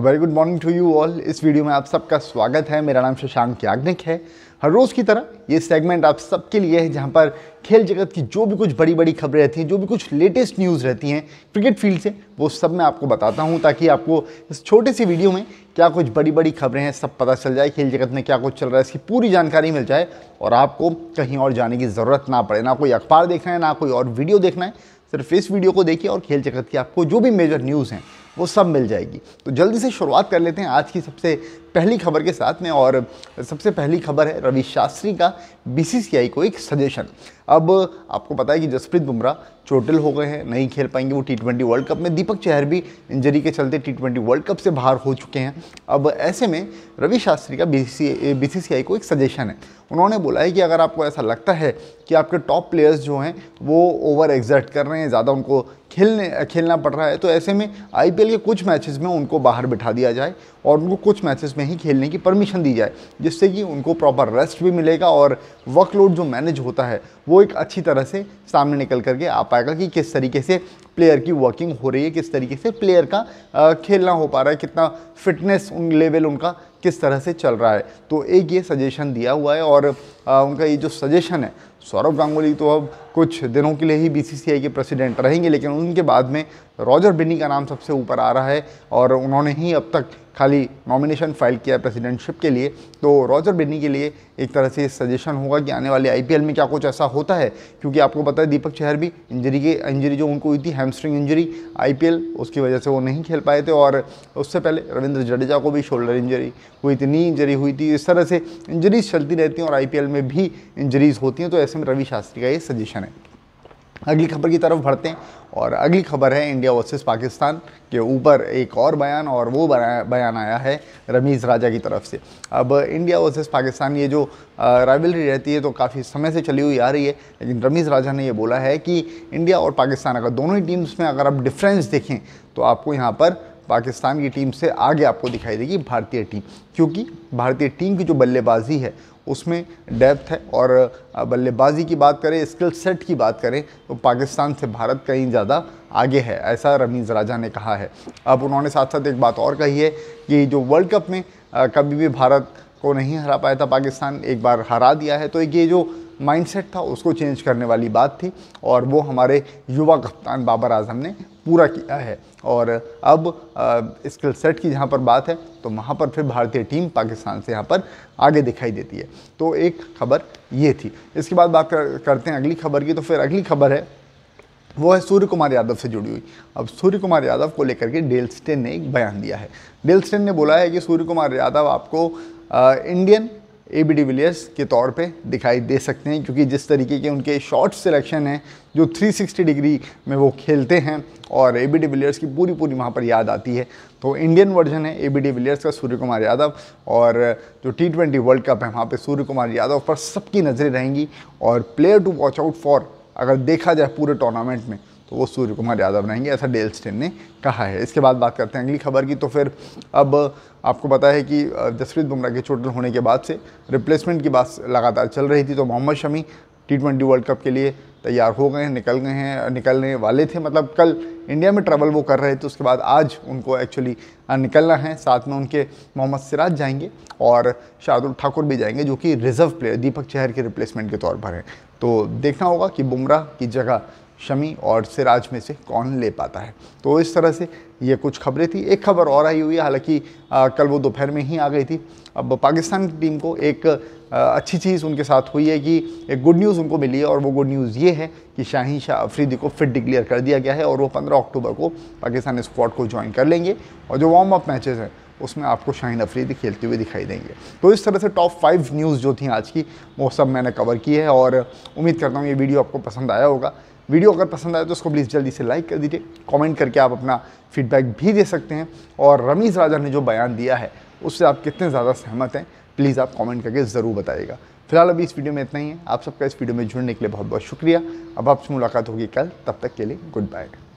very good morning to you all इस video में आप सबका स्वागत है मेरा नाम शशांक याग्निक है हर रोज़ की तरह ये सेगमेंट आप सबके लिए है जहाँ पर खेल जगत की जो भी कुछ बड़ी बड़ी खबरें रहती हैं जो भी कुछ लेटेस्ट न्यूज़ रहती हैं क्रिकेट फील्ड से वो सब मैं आपको बताता हूँ ताकि आपको इस छोटे सी वीडियो में क्या कुछ बड़ी बड़ी खबरें हैं सब पता चल जाए खेल जगत में क्या कुछ चल रहा है इसकी पूरी जानकारी मिल जाए और आपको कहीं और जाने की ज़रूरत ना पड़े ना कोई अखबार देखना है ना कोई और वीडियो देखना है सिर्फ इस वीडियो को देखिए और खेल जगत की आपको जो भी मेजर न्यूज़ हैं वो सब मिल जाएगी तो जल्दी से शुरुआत कर लेते हैं आज की सबसे पहली खबर के साथ में और सबसे पहली खबर है रवि शास्त्री का बीसीसीआई को एक सजेशन अब आपको पता है कि जसप्रीत बुमराह चोटिल हो गए हैं नहीं खेल पाएंगे वो टी ट्वेंटी वर्ल्ड कप में दीपक चहर भी इंजरी के चलते टी ट्वेंटी वर्ल्ड कप से बाहर हो चुके हैं अब ऐसे में रवि शास्त्री का बी सी को एक सजेशन है उन्होंने बोला है कि अगर आपको ऐसा लगता है कि आपके टॉप प्लेयर्स जो हैं वो ओवर एग्जर्ट कर रहे हैं ज़्यादा उनको खेलने खेलना पड़ रहा है तो ऐसे में आई के लिए कुछ मैचेस में उनको बाहर बिठा दिया जाए और उनको कुछ मैचेस में ही खेलने की परमिशन दी जाए जिससे कि उनको प्रॉपर रेस्ट भी मिलेगा और वर्कलोड जो मैनेज होता है वो एक अच्छी तरह से सामने निकल करके आ पाएगा कि किस तरीके से प्लेयर की वर्किंग हो रही है किस तरीके से प्लेयर का खेलना हो पा रहा है कितना फिटनेस उन लेवल उनका किस तरह से चल रहा है तो एक ये सजेशन दिया हुआ है और उनका ये जो सजेशन है सौरभ गांगुली तो अब कुछ दिनों के लिए ही बीसीसीआई के प्रेसिडेंट रहेंगे लेकिन उनके बाद में रॉजर बिन्नी का नाम सबसे ऊपर आ रहा है और उन्होंने ही अब तक खाली नॉमिनेशन फाइल किया है प्रेसिडेंटशिप के लिए तो रॉजर बेनी के लिए एक तरह से सजेशन होगा कि आने वाले आईपीएल में क्या कुछ ऐसा होता है क्योंकि आपको पता है दीपक चहर भी इंजरी के इंजरी जो उनको हुई थी हैमस्ट्रिंग इंजरी आईपीएल उसकी वजह से वो नहीं खेल पाए थे और उससे पहले रविंद्र जडेजा को भी शोल्डर इंजरी हुई थी नी इंजरी हुई थी इस तरह से इंजरीज चलती रहती हैं और आई में भी इंजरीज होती हैं तो ऐसे में रवि शास्त्री का ये सजेशन है अगली खबर की तरफ बढ़ते हैं और अगली खबर है इंडिया वर्सेस पाकिस्तान के ऊपर एक और बयान और वो बयान आया है रमीज़ राजा की तरफ से अब इंडिया वर्सेस पाकिस्तान ये जो राइवलरी रहती है तो काफ़ी समय से चली हुई आ रही है लेकिन रमीज़ राजा ने ये बोला है कि इंडिया और पाकिस्तान अगर दोनों ही टीम्स में अगर आप डिफ्रेंस देखें तो आपको यहाँ पर पाकिस्तान की टीम से आगे आपको दिखाई देगी भारतीय टीम क्योंकि भारतीय टीम की जो बल्लेबाजी है उसमें डेप्थ है और बल्लेबाजी की बात करें स्किल सेट की बात करें तो पाकिस्तान से भारत कहीं ज़्यादा आगे है ऐसा रमीज़ राजा ने कहा है अब उन्होंने साथ साथ एक बात और कही है कि जो वर्ल्ड कप में कभी भी भारत को नहीं हरा पाया था पाकिस्तान एक बार हरा दिया है तो ये जो माइंडसेट था उसको चेंज करने वाली बात थी और वो हमारे युवा कप्तान बाबर आजम ने पूरा किया है और अब स्किल सेट की जहाँ पर बात है तो वहाँ पर फिर भारतीय टीम पाकिस्तान से यहाँ पर आगे दिखाई देती है तो एक खबर ये थी इसके बाद बात कर, करते हैं अगली खबर की तो फिर अगली खबर है वो है सूर्य कुमार यादव से जुड़ी हुई अब सूर्य कुमार यादव को लेकर के डेल स्टेन ने एक बयान दिया है डेल स्टेन ने बोला है कि सूर्य कुमार यादव आपको आ, Indian A B de Villiers के तौर पे दिखाई दे सकते हैं क्योंकि जिस तरीके के उनके शॉर्ट सिलेक्शन हैं जो 360 डिग्री में वो खेलते हैं और ए बी डी विलियर्स की पूरी पूरी वहाँ पर याद आती है तो इंडियन वर्जन है ए बी डी विलियर्स का सूर्य कुमार यादव और जो टी ट्वेंटी वर्ल्ड कप है वहाँ पर सूर्य कुमार यादव पर सबकी नज़रें रहेंगी और player to watch out for अगर देखा जाए पूरे टूर्नामेंट में तो वो सूर्य कुमार यादव रहेंगे ऐसा डेल स्टेन ने कहा है इसके बाद बात करते हैं अगली खबर की तो फिर अब आपको पता है कि जसप्रीत बुमराह के चोटल होने के बाद से रिप्लेसमेंट की बात लगातार चल रही थी तो Mohammed Shami T twenty world cup के लिए तैयार हो गए हैं निकल गए हैं निकलने वाले थे मतलब कल इंडिया में ट्रैवल वो कर रहे थे उसके बाद आज उनको एक्चुअली निकलना है साथ में उनके मोहम्मद सिराज जाएंगे और शार्दुल ठाकुर भी जाएंगे जो कि रिजर्व प्लेयर दीपक चहर के रिप्लेसमेंट के तौर पर हैं तो देखना होगा कि बुमराह की जगह शमी और सिराज में से कौन ले पाता है तो इस तरह से ये कुछ खबरें थी एक खबर और आई हुई है हालांकि कल वो दोपहर में ही आ गई थी अब पाकिस्तान की टीम को एक अच्छी चीज़ उनके साथ हुई है कि एक गुड न्यूज़ उनको मिली है और वो गुड न्यूज़ ये है कि शाहीन शाह अफरीदी को फिट डिक्लेयर कर दिया गया है और वो पंद्रह अक्टूबर को पाकिस्तान स्क्वाड को ज्वाइन कर लेंगे और जो वार्म अप मैचेज़ हैं उसमें आपको शाहीन अफरीदी खेलते हुए दिखाई देंगे तो इस तरह से टॉप फाइव न्यूज़ जो थी आज की वो सब मैंने कवर की है और उम्मीद करता हूँ ये वीडियो आपको पसंद आया होगा वीडियो अगर पसंद आए तो उसको प्लीज़ जल्दी से लाइक कर दीजिए कमेंट करके आप अपना फीडबैक भी दे सकते हैं और रमीज़ राजा ने जो बयान दिया है उससे आप कितने ज़्यादा सहमत हैं प्लीज़ आप कमेंट करके ज़रूर बताइएगा फिलहाल अभी इस वीडियो में इतना ही है आप सबका इस वीडियो में जुड़ने के लिए बहुत बहुत शुक्रिया अब आपसे मुलाकात होगी कल तब तक के लिए गुड बाय